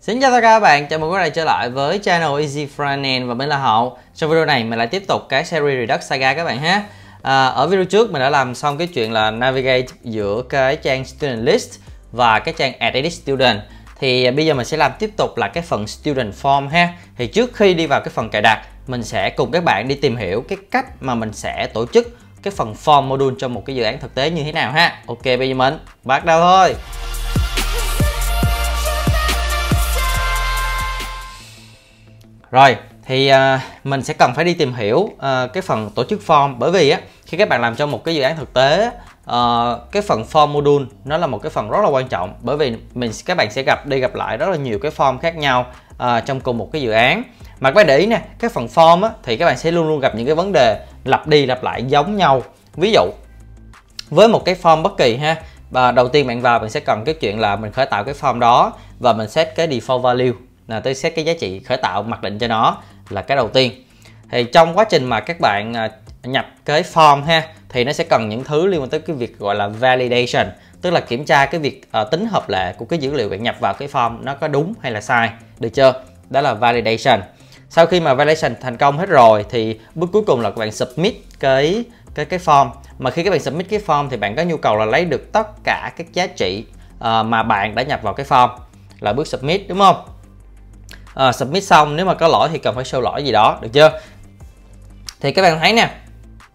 Xin chào tất cả các bạn, chào mừng các bạn trở lại với channel Easy Frontend và mình là Hậu Trong video này mình lại tiếp tục cái series Redux Saga các bạn ha à, Ở video trước mình đã làm xong cái chuyện là navigate giữa cái trang Student List và cái trang Edit Student Thì bây giờ mình sẽ làm tiếp tục là cái phần Student Form ha Thì trước khi đi vào cái phần cài đặt mình sẽ cùng các bạn đi tìm hiểu cái cách mà mình sẽ tổ chức cái phần form module cho một cái dự án thực tế như thế nào ha ok bây giờ mình bắt đầu thôi rồi thì à, mình sẽ cần phải đi tìm hiểu à, cái phần tổ chức form bởi vì á khi các bạn làm cho một cái dự án thực tế à, cái phần form module nó là một cái phần rất là quan trọng bởi vì mình các bạn sẽ gặp đi gặp lại rất là nhiều cái form khác nhau à, trong cùng một cái dự án mà các bạn để ý nè cái phần form á, thì các bạn sẽ luôn luôn gặp những cái vấn đề lặp đi lặp lại giống nhau ví dụ với một cái form bất kỳ ha và đầu tiên bạn vào mình sẽ cần cái chuyện là mình khởi tạo cái form đó và mình set cái default value là tôi set cái giá trị khởi tạo mặc định cho nó là cái đầu tiên thì trong quá trình mà các bạn à, nhập cái form ha thì nó sẽ cần những thứ liên quan tới cái việc gọi là validation tức là kiểm tra cái việc uh, tính hợp lệ của cái dữ liệu bạn nhập vào cái form nó có đúng hay là sai được chưa đó là validation sau khi mà validation thành công hết rồi thì bước cuối cùng là các bạn submit cái cái cái form mà khi các bạn submit cái form thì bạn có nhu cầu là lấy được tất cả các giá trị uh, mà bạn đã nhập vào cái form là bước submit đúng không uh, submit xong nếu mà có lỗi thì cần phải show lỗi gì đó được chưa thì các bạn thấy nè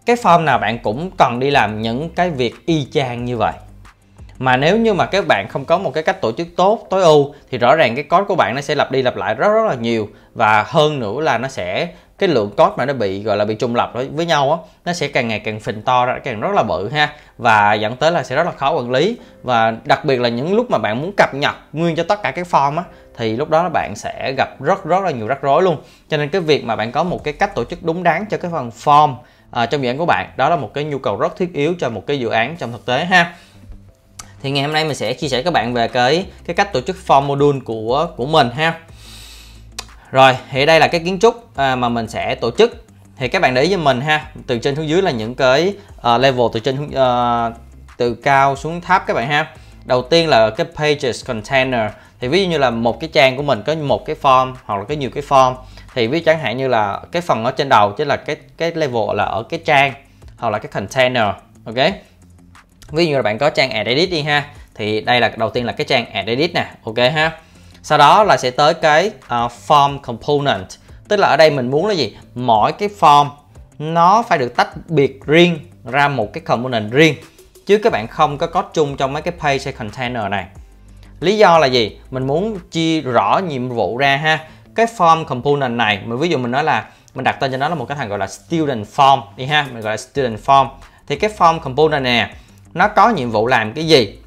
cái form nào bạn cũng cần đi làm những cái việc y chang như vậy mà nếu như mà các bạn không có một cái cách tổ chức tốt tối ưu thì rõ ràng cái code của bạn nó sẽ lặp đi lặp lại rất rất là nhiều và hơn nữa là nó sẽ cái lượng code mà nó bị gọi là bị trùng lập với nhau á nó sẽ càng ngày càng phình to ra càng rất là bự ha và dẫn tới là sẽ rất là khó quản lý và đặc biệt là những lúc mà bạn muốn cập nhật nguyên cho tất cả các form á thì lúc đó là bạn sẽ gặp rất rất là nhiều rắc rối luôn cho nên cái việc mà bạn có một cái cách tổ chức đúng đắn cho cái phần form à, trong dự án của bạn đó là một cái nhu cầu rất thiết yếu cho một cái dự án trong thực tế ha thì ngày hôm nay mình sẽ chia sẻ các bạn về cái cái cách tổ chức form module của của mình ha rồi thì đây là cái kiến trúc à, mà mình sẽ tổ chức thì các bạn để ý cho mình ha từ trên xuống dưới là những cái uh, level từ trên uh, từ cao xuống thấp các bạn ha đầu tiên là cái pages container thì ví dụ như là một cái trang của mình có một cái form hoặc là có nhiều cái form thì ví chẳng hạn như là cái phần ở trên đầu chứ là cái cái level là ở cái trang hoặc là cái container ok ví dụ như là bạn có trang ad edit đi ha thì đây là đầu tiên là cái trang ad edit nè ok ha sau đó là sẽ tới cái uh, form component tức là ở đây mình muốn là gì mỗi cái form nó phải được tách biệt riêng ra một cái component riêng chứ các bạn không có code chung trong mấy cái page hay container này lý do là gì mình muốn chia rõ nhiệm vụ ra ha cái form component này mình ví dụ mình nói là mình đặt tên cho nó là một cái thằng gọi là student form đi ha mình gọi là student form thì cái form component này nó có nhiệm vụ làm cái gì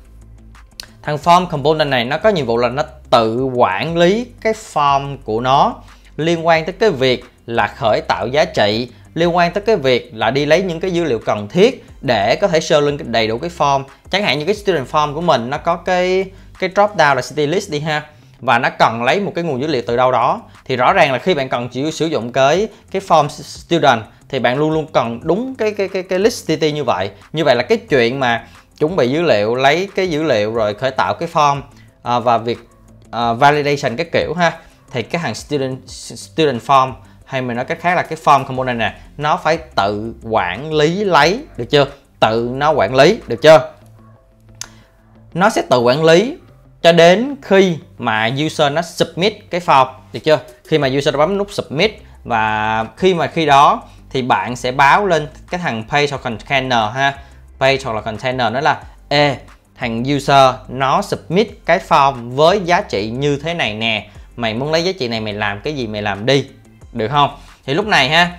thằng form component này nó có nhiệm vụ là nó tự quản lý cái form của nó liên quan tới cái việc là khởi tạo giá trị liên quan tới cái việc là đi lấy những cái dữ liệu cần thiết để có thể show lên đầy đủ cái form chẳng hạn như cái student form của mình nó có cái cái drop down là city list đi ha và nó cần lấy một cái nguồn dữ liệu từ đâu đó thì rõ ràng là khi bạn cần chỉ sử dụng cái cái form student thì bạn luôn luôn cần đúng cái cái cái cái list TT như vậy như vậy là cái chuyện mà chuẩn bị dữ liệu lấy cái dữ liệu rồi khởi tạo cái form à, và việc à, validation cái kiểu ha thì cái hàng student student form hay mình nói cách khác là cái form component nè nó phải tự quản lý lấy được chưa tự nó quản lý được chưa nó sẽ tự quản lý cho đến khi mà user nó submit cái form được chưa khi mà user bấm nút submit và khi mà khi đó thì bạn sẽ báo lên cái thằng page hoặc container ha page hoặc là container nó là ê thằng user nó submit cái form với giá trị như thế này nè mày muốn lấy giá trị này mày làm cái gì mày làm đi được không thì lúc này ha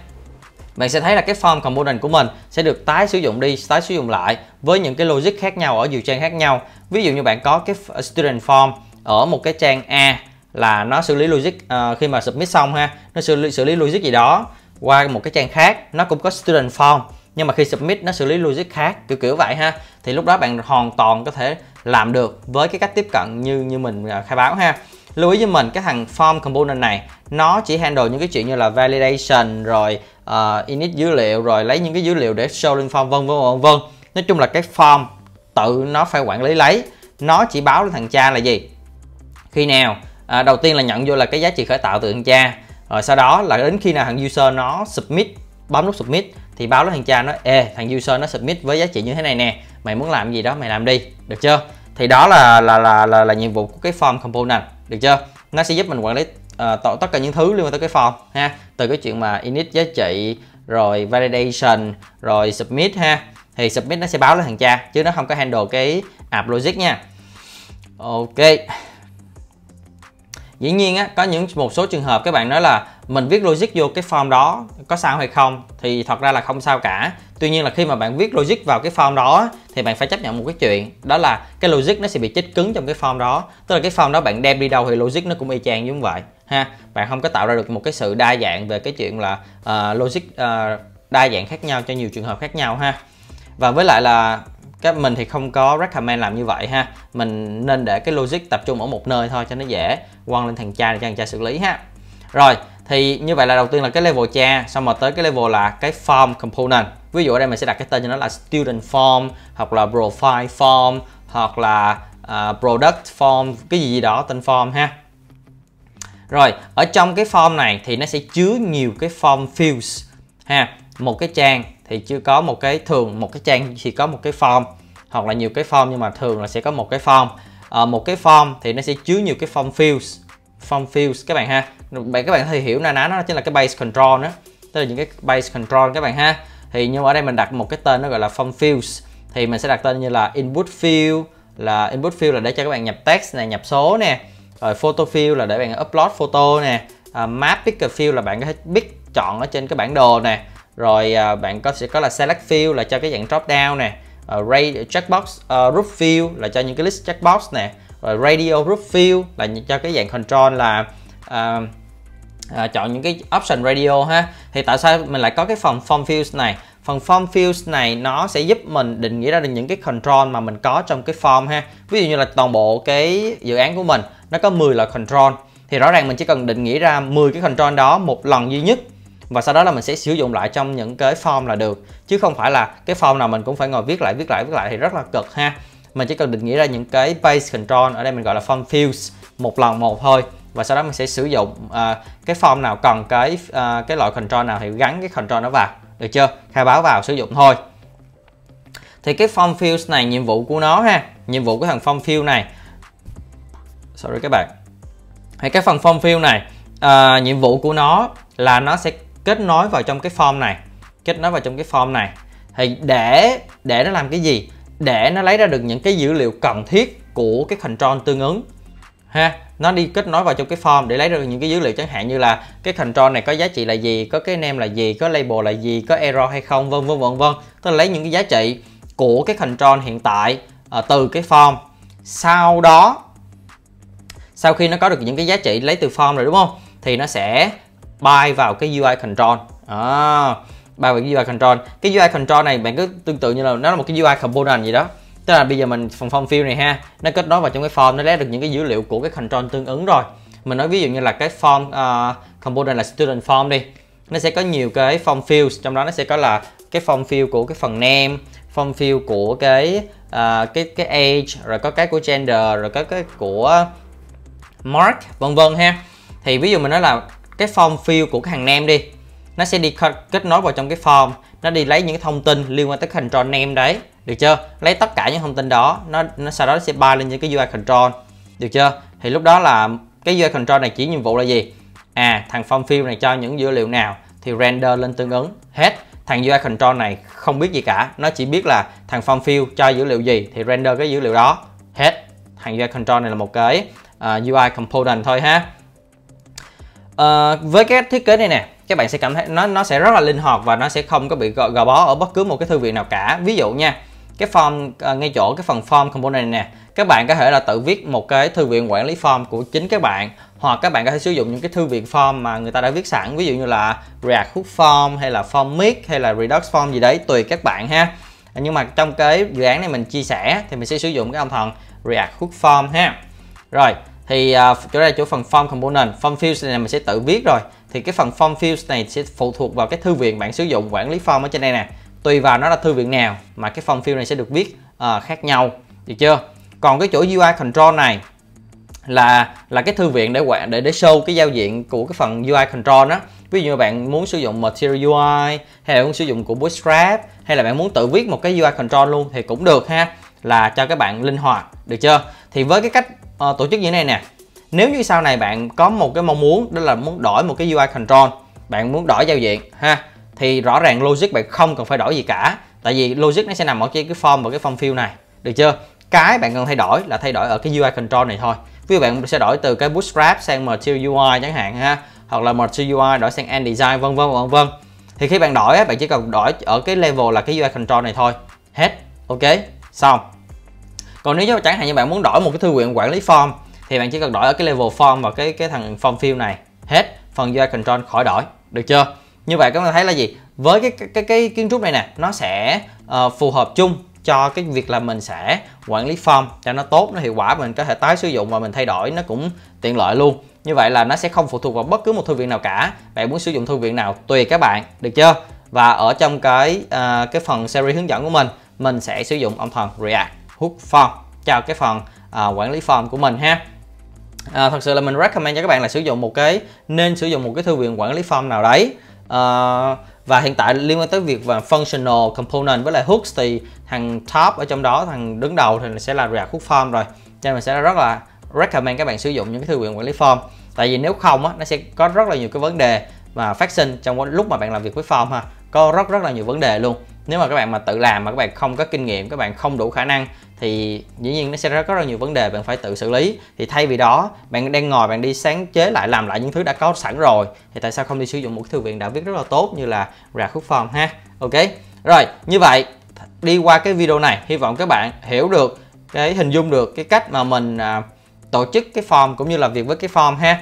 bạn sẽ thấy là cái form component của mình sẽ được tái sử dụng đi tái sử dụng lại với những cái logic khác nhau ở nhiều trang khác nhau ví dụ như bạn có cái student form ở một cái trang A là nó xử lý logic uh, khi mà submit xong ha nó xử lý, xử lý logic gì đó qua một cái trang khác nó cũng có student form nhưng mà khi submit nó xử lý logic khác kiểu kiểu vậy ha thì lúc đó bạn hoàn toàn có thể làm được với cái cách tiếp cận như như mình à, khai báo ha lưu ý với mình cái thằng form component này nó chỉ handle những cái chuyện như là validation rồi uh, init dữ liệu rồi lấy những cái dữ liệu để show lên form vân vân vân vân nói chung là cái form tự nó phải quản lý lấy nó chỉ báo lên thằng cha là gì khi nào à, đầu tiên là nhận vô là cái giá trị khởi tạo từ thằng cha rồi ờ, sau đó là đến khi nào thằng user nó submit bấm nút submit thì báo lên thằng cha nó ê thằng user nó submit với giá trị như thế này nè mày muốn làm gì đó mày làm đi được chưa thì đó là là là là, là nhiệm vụ của cái form component được chưa nó sẽ giúp mình quản lý uh, tất cả những thứ liên quan tới cái form ha từ cái chuyện mà init giá trị rồi validation rồi submit ha thì submit nó sẽ báo lên thằng cha chứ nó không có handle cái app logic nha ok dĩ nhiên á có những một số trường hợp các bạn nói là mình viết logic vô cái form đó có sao hay không thì thật ra là không sao cả tuy nhiên là khi mà bạn viết logic vào cái form đó thì bạn phải chấp nhận một cái chuyện đó là cái logic nó sẽ bị chết cứng trong cái form đó tức là cái form đó bạn đem đi đâu thì logic nó cũng y chang giống vậy ha bạn không có tạo ra được một cái sự đa dạng về cái chuyện là uh, logic uh, đa dạng khác nhau cho nhiều trường hợp khác nhau ha và với lại là cái mình thì không có recommend làm như vậy ha mình nên để cái logic tập trung ở một nơi thôi cho nó dễ quăng lên thằng cha để cho thằng cha xử lý ha rồi thì như vậy là đầu tiên là cái level cha xong rồi tới cái level là cái form component ví dụ ở đây mình sẽ đặt cái tên cho nó là student form hoặc là profile form hoặc là uh, product form cái gì gì đó tên form ha rồi ở trong cái form này thì nó sẽ chứa nhiều cái form fields ha một cái trang thì chưa có một cái thường một cái trang chỉ có một cái form hoặc là nhiều cái form nhưng mà thường là sẽ có một cái form à, một cái form thì nó sẽ chứa nhiều cái form fields form fields các bạn ha bạn các bạn thì hiểu na ná nó chính là cái base control đó tức là những cái base control các bạn ha thì nhưng ở đây mình đặt một cái tên nó gọi là form fields thì mình sẽ đặt tên như là input field là input field là để cho các bạn nhập text này nhập số nè rồi photo field là để bạn upload photo nè à, map picker field là bạn có thể pick chọn ở trên cái bản đồ nè rồi à, bạn có sẽ có là select field là cho cái dạng drop down nè uh, ờ, radio checkbox uh, ờ, group field là cho những cái list checkbox nè rồi radio group field là cho cái dạng control là uh, À, chọn những cái option radio ha thì tại sao mình lại có cái phần form fields này phần form fields này nó sẽ giúp mình định nghĩa ra được những cái control mà mình có trong cái form ha ví dụ như là toàn bộ cái dự án của mình nó có 10 loại control thì rõ ràng mình chỉ cần định nghĩa ra 10 cái control đó một lần duy nhất và sau đó là mình sẽ sử dụng lại trong những cái form là được chứ không phải là cái form nào mình cũng phải ngồi viết lại viết lại viết lại thì rất là cực ha mình chỉ cần định nghĩa ra những cái base control ở đây mình gọi là form fields một lần một thôi và sau đó mình sẽ sử dụng uh, cái form nào cần cái uh, cái loại control nào thì gắn cái control nó vào được chưa khai báo vào sử dụng thôi thì cái form fields này nhiệm vụ của nó ha nhiệm vụ của thằng form field này sorry các bạn hay cái phần form field này uh, nhiệm vụ của nó là nó sẽ kết nối vào trong cái form này kết nối vào trong cái form này thì để để nó làm cái gì để nó lấy ra được những cái dữ liệu cần thiết của cái control tương ứng ha nó đi kết nối vào trong cái form để lấy được những cái dữ liệu chẳng hạn như là cái control này có giá trị là gì có cái name là gì có label là gì có error hay không vân vân vân vân tức là lấy những cái giá trị của cái control hiện tại à, từ cái form sau đó sau khi nó có được những cái giá trị lấy từ form rồi đúng không thì nó sẽ bay vào cái UI control à, bay vào cái UI control cái UI control này bạn cứ tương tự như là nó là một cái UI component gì đó tức là bây giờ mình phần form field này ha nó kết nối vào trong cái form nó lấy được những cái dữ liệu của cái control tương ứng rồi mình nói ví dụ như là cái form uh, component là student form đi nó sẽ có nhiều cái form fields trong đó nó sẽ có là cái form field của cái phần name form field của cái uh, cái cái age rồi có cái của gender rồi có cái của mark vân vân ha thì ví dụ mình nói là cái form field của cái hàng nem đi nó sẽ đi kết nối vào trong cái form nó đi lấy những thông tin liên quan tới cái control nem đấy được chưa lấy tất cả những thông tin đó nó, nó sau đó nó sẽ bay lên những cái UI control được chưa thì lúc đó là cái UI control này chỉ nhiệm vụ là gì à thằng form field này cho những dữ liệu nào thì render lên tương ứng hết thằng UI control này không biết gì cả nó chỉ biết là thằng form field cho dữ liệu gì thì render cái dữ liệu đó hết thằng UI control này là một cái uh, à, UI component thôi ha Ờ, với cái thiết kế này nè các bạn sẽ cảm thấy nó nó sẽ rất là linh hoạt và nó sẽ không có bị gò, gò bó ở bất cứ một cái thư viện nào cả ví dụ nha cái form à, ngay chỗ cái phần form component này nè các bạn có thể là tự viết một cái thư viện quản lý form của chính các bạn hoặc các bạn có thể sử dụng những cái thư viện form mà người ta đã viết sẵn ví dụ như là React Hook Form hay là Form Mix hay là Redux Form gì đấy tùy các bạn ha nhưng mà trong cái dự án này mình chia sẻ thì mình sẽ sử dụng cái âm thần React Hook Form ha rồi thì uh, chỗ đây chỗ phần form component form fields này mình sẽ tự viết rồi thì cái phần form fields này sẽ phụ thuộc vào cái thư viện bạn sử dụng quản lý form ở trên đây nè tùy vào nó là thư viện nào mà cái form field này sẽ được viết uh, khác nhau được chưa còn cái chỗ UI control này là là cái thư viện để quản để để show cái giao diện của cái phần UI control đó ví dụ như bạn muốn sử dụng Material UI hay là muốn sử dụng của Bootstrap hay là bạn muốn tự viết một cái UI control luôn thì cũng được ha là cho các bạn linh hoạt được chưa thì với cái cách uh, tổ chức như thế này nè nếu như sau này bạn có một cái mong muốn đó là muốn đổi một cái UI control bạn muốn đổi giao diện ha thì rõ ràng logic bạn không cần phải đổi gì cả tại vì logic nó sẽ nằm ở cái cái form và cái form field này được chưa cái bạn cần thay đổi là thay đổi ở cái UI control này thôi ví dụ bạn sẽ đổi từ cái bootstrap sang material UI chẳng hạn ha hoặc là material UI đổi sang end design, vân vân vân vân thì khi bạn đổi bạn chỉ cần đổi ở cái level là cái UI control này thôi hết ok xong còn nếu như chẳng hạn như bạn muốn đổi một cái thư viện quản lý form thì bạn chỉ cần đổi ở cái level form và cái cái thằng form field này hết phần UI control khỏi đổi được chưa như vậy các bạn thấy là gì với cái cái cái, cái kiến trúc này nè nó sẽ uh, phù hợp chung cho cái việc là mình sẽ quản lý form cho nó tốt nó hiệu quả mình có thể tái sử dụng và mình thay đổi nó cũng tiện lợi luôn như vậy là nó sẽ không phụ thuộc vào bất cứ một thư viện nào cả bạn muốn sử dụng thư viện nào tùy các bạn được chưa và ở trong cái uh, cái phần series hướng dẫn của mình mình sẽ sử dụng ông thần React hút form cho cái phần à, quản lý form của mình ha à, thật sự là mình recommend cho các bạn là sử dụng một cái nên sử dụng một cái thư viện quản lý form nào đấy à, và hiện tại liên quan tới việc và functional component với lại hooks thì thằng top ở trong đó thằng đứng đầu thì sẽ là React Hook Form rồi cho nên mình sẽ rất là recommend các bạn sử dụng những cái thư viện quản lý form tại vì nếu không á, nó sẽ có rất là nhiều cái vấn đề mà phát sinh trong lúc mà bạn làm việc với form ha có rất rất là nhiều vấn đề luôn nếu mà các bạn mà tự làm mà các bạn không có kinh nghiệm các bạn không đủ khả năng thì dĩ nhiên nó sẽ rất, có rất nhiều vấn đề bạn phải tự xử lý thì thay vì đó bạn đang ngồi bạn đi sáng chế lại làm lại những thứ đã có sẵn rồi thì tại sao không đi sử dụng một thư viện đã viết rất là tốt như là rạc khúc phòng ha ok rồi như vậy đi qua cái video này hy vọng các bạn hiểu được cái hình dung được cái cách mà mình à, tổ chức cái form cũng như là việc với cái form ha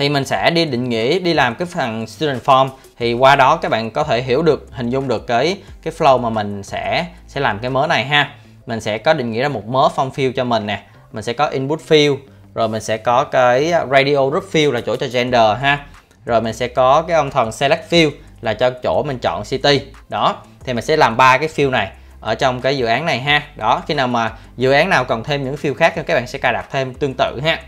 thì mình sẽ đi định nghĩa đi làm cái phần student form thì qua đó các bạn có thể hiểu được hình dung được cái cái flow mà mình sẽ sẽ làm cái mớ này ha mình sẽ có định nghĩa ra một mớ form field cho mình nè mình sẽ có input field rồi mình sẽ có cái radio group field là chỗ cho gender ha rồi mình sẽ có cái ông thần select field là cho chỗ mình chọn city đó thì mình sẽ làm ba cái field này ở trong cái dự án này ha đó khi nào mà dự án nào cần thêm những field khác thì các bạn sẽ cài đặt thêm tương tự ha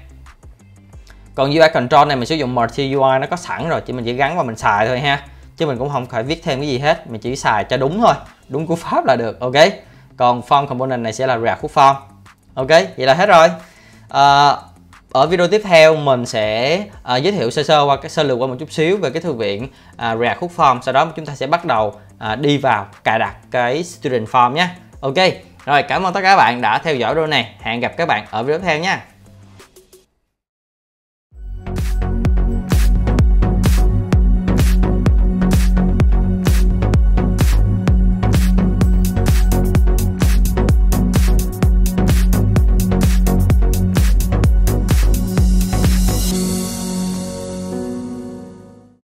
còn UI control này mình sử dụng multi UI nó có sẵn rồi chỉ mình chỉ gắn và mình xài thôi ha chứ mình cũng không phải viết thêm cái gì hết mình chỉ xài cho đúng thôi đúng cú pháp là được ok còn form component này sẽ là React form ok vậy là hết rồi à, ở video tiếp theo mình sẽ à, giới thiệu sơ sơ qua cái sơ lược qua một chút xíu về cái thư viện à, React Hook Form sau đó chúng ta sẽ bắt đầu à, đi vào cài đặt cái student form nhé ok rồi cảm ơn tất cả các bạn đã theo dõi video này hẹn gặp các bạn ở video tiếp theo nha